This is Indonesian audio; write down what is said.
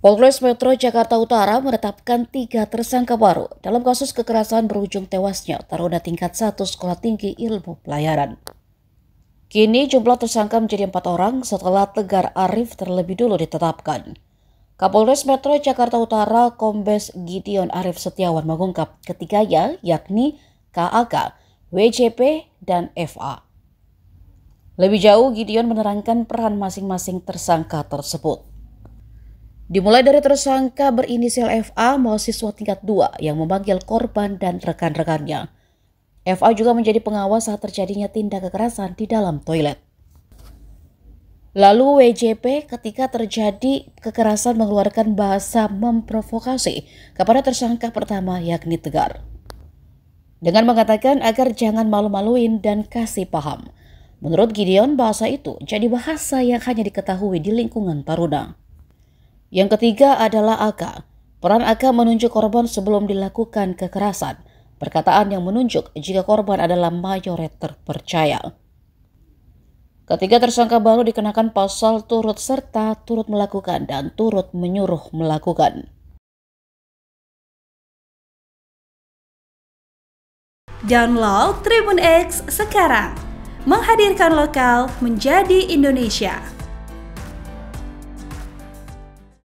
Polres Metro Jakarta Utara menetapkan tiga tersangka baru dalam kasus kekerasan berujung tewasnya taruna tingkat satu Sekolah Tinggi Ilmu Pelayaran. Kini jumlah tersangka menjadi empat orang setelah Tegar Arif terlebih dulu ditetapkan. Kapolres Metro Jakarta Utara Kombes Gideon Arif Setiawan mengungkap ketiganya yakni KAK, WJP, dan FA. Lebih jauh, Gideon menerangkan peran masing-masing tersangka tersebut. Dimulai dari tersangka berinisial FA, mahasiswa tingkat 2 yang memanggil korban dan rekan-rekannya. FA juga menjadi pengawas saat terjadinya tindak kekerasan di dalam toilet. Lalu WJP ketika terjadi kekerasan mengeluarkan bahasa memprovokasi kepada tersangka pertama yakni Tegar. Dengan mengatakan agar jangan malu-maluin dan kasih paham. Menurut Gideon, bahasa itu jadi bahasa yang hanya diketahui di lingkungan Taruna. Yang ketiga adalah aga. Peran aga menunjuk korban sebelum dilakukan kekerasan. Perkataan yang menunjuk jika korban adalah mayoret terpercaya. Ketiga tersangka baru dikenakan pasal turut serta, turut melakukan, dan turut menyuruh melakukan. Download Tribun X sekarang, menghadirkan lokal menjadi Indonesia.